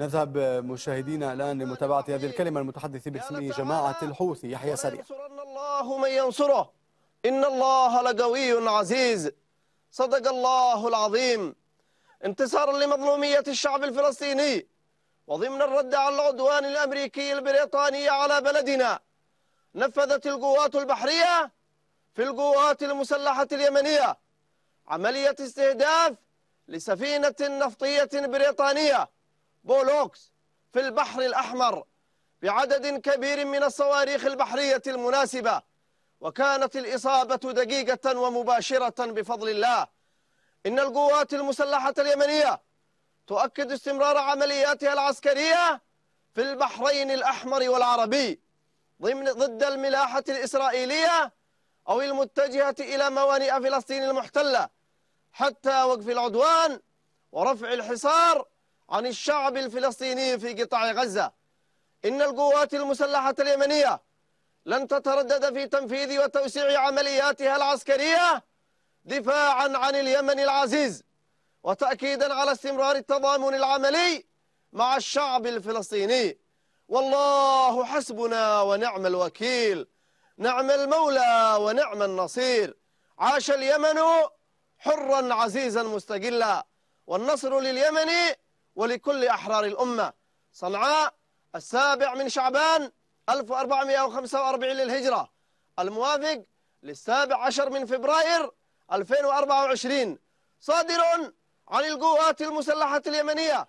نذهب مشاهدينا الآن لمتابعة هذه الكلمة المتحدث باسم جماعة الحوثي يحيى سريع الله من ينصره إن الله لقوي عزيز صدق الله العظيم انتصارا لمظلومية الشعب الفلسطيني وضمن الرد على العدوان الأمريكي البريطاني على بلدنا نفذت القوات البحرية في القوات المسلحة اليمنية عملية استهداف لسفينة نفطية بريطانية بولوكس في البحر الأحمر بعدد كبير من الصواريخ البحرية المناسبة وكانت الإصابة دقيقة ومباشرة بفضل الله إن القوات المسلحة اليمنية تؤكد استمرار عملياتها العسكرية في البحرين الأحمر والعربي ضمن ضد الملاحة الإسرائيلية أو المتجهة إلى موانئ فلسطين المحتلة حتى وقف العدوان ورفع الحصار عن الشعب الفلسطيني في قطاع غزة إن القوات المسلحة اليمنية لن تتردد في تنفيذ وتوسيع عملياتها العسكرية دفاعا عن اليمن العزيز وتأكيدا على استمرار التضامن العملي مع الشعب الفلسطيني والله حسبنا ونعم الوكيل نعم المولى ونعم النصير عاش اليمن حرا عزيزا مستقلا والنصر لليمن ولكل أحرار الأمة صنعاء السابع من شعبان 1445 للهجرة الموافق للسابع عشر من فبراير 2024 صادر عن القوات المسلحة اليمنية